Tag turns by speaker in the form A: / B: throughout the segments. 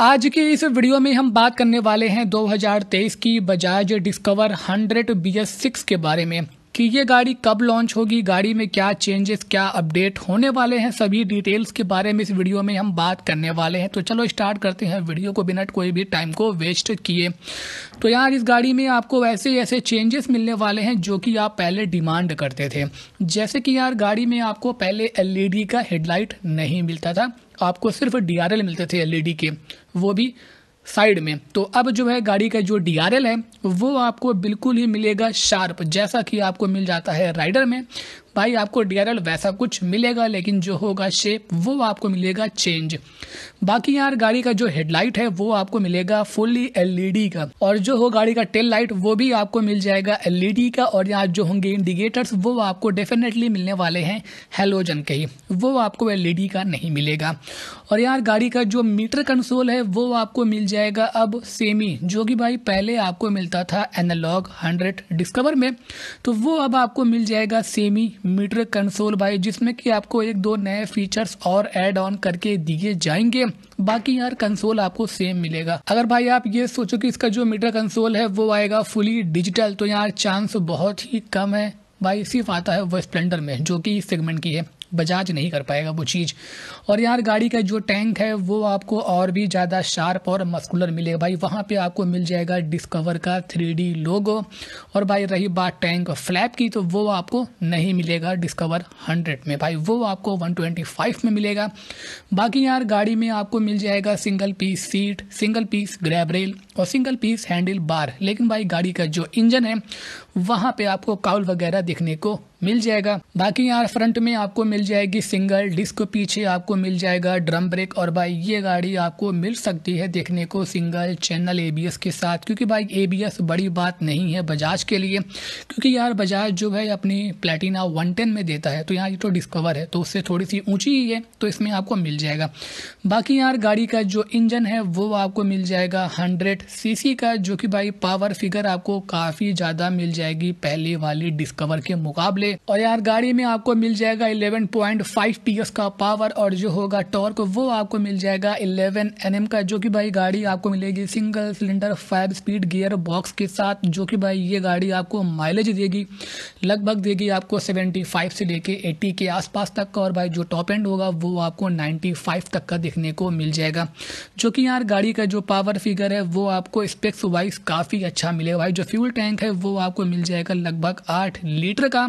A: आज के इस वीडियो में हम बात करने वाले हैं 2023 की बजाज डिस्कवर 100 बी सिक्स के बारे में कि ये गाड़ी कब लॉन्च होगी गाड़ी में क्या चेंजेस क्या अपडेट होने वाले हैं सभी डिटेल्स के बारे में इस वीडियो में हम बात करने वाले हैं तो चलो स्टार्ट करते हैं वीडियो को बिना कोई भी टाइम को वेस्ट किए तो यार इस गाड़ी में आपको ऐसे ऐसे चेंजेस मिलने वाले हैं जो कि आप पहले डिमांड करते थे जैसे कि यार गाड़ी में आपको पहले एल e का हेडलाइट नहीं मिलता था आपको सिर्फ डी मिलते थे एल e के वो भी साइड में तो अब जो है गाड़ी का जो डी है वो आपको बिल्कुल ही मिलेगा शार्प जैसा कि आपको मिल जाता है राइडर में भाई आपको डी वैसा कुछ मिलेगा लेकिन जो होगा शेप वो आपको मिलेगा चेंज बाकी यार गाड़ी का जो हेडलाइट है वो आपको मिलेगा फुल्ली एलईडी e का और जो हो गाड़ी का टेल लाइट वो भी आपको मिल जाएगा एलईडी e का और यहाँ जो होंगे इंडिकेटर्स वो आपको डेफिनेटली मिलने वाले हैं हेलोजन के ही वो आपको एलईडी e का नहीं मिलेगा और यार गाड़ी का जो मीटर कंसोल है वो आपको मिल जाएगा अब सेमी जो कि भाई पहले आपको मिलता था एनालॉग हंड्रेड डिस्कवर में तो वो अब आपको मिल जाएगा सेमी मीटर कंसोल भाई जिसमें कि आपको एक दो नए फीचर्स और एड ऑन करके दिए जाएंगे बाकी यार कंसोल आपको सेम मिलेगा अगर भाई आप ये सोचो कि इसका जो मीटर कंसोल है वो आएगा फुली डिजिटल तो यार चांस बहुत ही कम है भाई सिर्फ आता है वो स्प्लेंडर में जो कि इस सेगमेंट की है बजाज नहीं कर पाएगा वो चीज़ और यार गाड़ी का जो टैंक है वो आपको और भी ज़्यादा शार्प और मस्कुलर मिलेगा भाई वहाँ पे आपको मिल जाएगा डिस्कवर का थ्री लोगो और भाई रही बात टैंक फ्लैप की तो वो आपको नहीं मिलेगा डिस्कवर हंड्रेड में भाई वो आपको वन में मिलेगा बाकी यार गाड़ी में आपको मिल जाएगा single piece seat single piece grab rail और सिंगल पीस हैंडल बार लेकिन भाई गाड़ी का जो इंजन है वहाँ पे आपको काउल वगैरह देखने को मिल जाएगा बाकी यार फ्रंट में आपको मिल जाएगी सिंगल डिस्क पीछे आपको मिल जाएगा ड्रम ब्रेक और भाई ये गाड़ी आपको मिल सकती है देखने को सिंगल चैनल एबीएस के साथ क्योंकि भाई एबीएस बड़ी बात नहीं है बजाज के लिए क्योंकि यार बजाज जो है अपनी प्लेटिना टेन में देता है तो यहाँ ये तो डिस्कवर है तो उससे थोड़ी सी ऊँची ही है तो इसमें आपको मिल जाएगा बाकी यार गाड़ी का जो इंजन है वो आपको मिल जाएगा हंड्रेड सी का जो कि भाई पावर फिगर आपको काफ़ी ज़्यादा मिल जाएगी पहले वाली डिस्कवर के मुकाबले वाले और यार गाड़ी में आपको मिल जाएगा 11.5 पीएस का पावर और जो होगा टॉर्क वो आपको मिल जाएगा 11 एनएम का जो कि भाई गाड़ी आपको मिलेगी single cylinder five speed gear box के साथ जो कि भाई ये गाड़ी आपको माइलेज देगी लगभग देगी आपको 75 से लेके 80 के आसपास तक का और भाई जो टॉप एंड होगा वो आपको 95 तक का देखने को मिल जाएगा जो कि यार गाड़ी का जो पावर फिगर है वो आपको स्पेक्स वाइज काफ़ी अच्छा मिलेगा भाई जो फ्यूल टैंक है वो आपको मिल जाएगा लगभग आठ लीटर का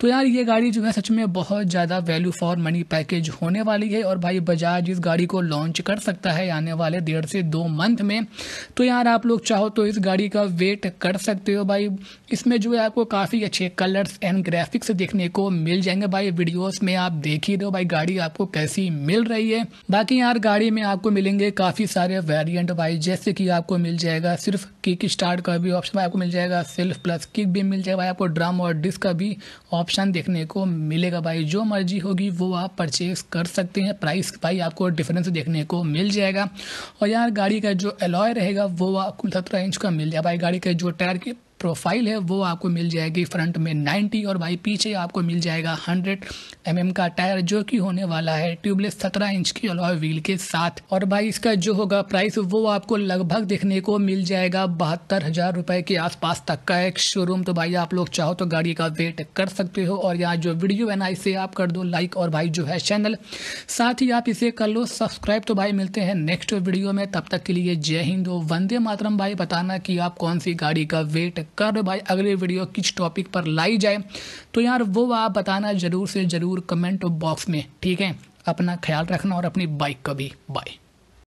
A: तो यार ये गाड़ी जो है सच में बहुत ज़्यादा वैल्यू फॉर मनी पैकेज होने वाली है और भाई बजाज इस गाड़ी को लॉन्च कर सकता है आने वाले डेढ़ से दो मंथ में तो यार आप लोग चाहो तो इस गाड़ी का वेट कर सकते हो भाई इसमें जो है आपको काफ़ी अच्छे कलर्स एंड ग्राफिक्स देखने को मिल जाएंगे भाई वीडियोस में आप देख ही दो भाई गाड़ी आपको कैसी मिल रही है बाकी यार गाड़ी में आपको मिलेंगे काफ़ी सारे वेरियंट भाई जैसे कि आपको मिल जाएगा सिर्फ किक स्टार्ट का भी ऑप्शन आपको मिल जाएगा सेल्फ प्लस किक भी मिल जाएगा भाई आपको ड्रम और डिस्क का भी ऑप्शन ऑप्शन देखने को मिलेगा भाई जो मर्जी होगी वो आप परचेज कर सकते हैं प्राइस भाई आपको डिफरेंस देखने को मिल जाएगा और यार गाड़ी का जो एलॉय रहेगा वो आपको सत्रह इंच का मिल जाएगा भाई गाड़ी का जो टायर की प्रोफाइल है वो आपको मिल जाएगी फ्रंट में 90 और भाई पीछे आपको मिल जाएगा 100 एम mm का टायर जो कि होने वाला है ट्यूबलेस 17 इंच की अलॉय व्हील के साथ और भाई इसका जो होगा प्राइस वो आपको लगभग देखने को मिल जाएगा बहत्तर हज़ार रुपए के आसपास तक का एक शोरूम तो भाई आप लोग चाहो तो गाड़ी का वेट कर सकते हो और यहाँ जो वीडियो है ना इसे आप कर दो लाइक और भाई जो है चैनल साथ ही आप इसे कर लो सब्सक्राइब तो भाई मिलते हैं नेक्स्ट वीडियो में तब तक के लिए जय हिंद वंदे मातरम भाई बताना कि आप कौन सी गाड़ी का वेट कर भाई अगले वीडियो किस टॉपिक पर लाई जाए तो यार वो आप बताना ज़रूर से ज़रूर कमेंट बॉक्स में ठीक है अपना ख्याल रखना और अपनी बाइक का भी बाय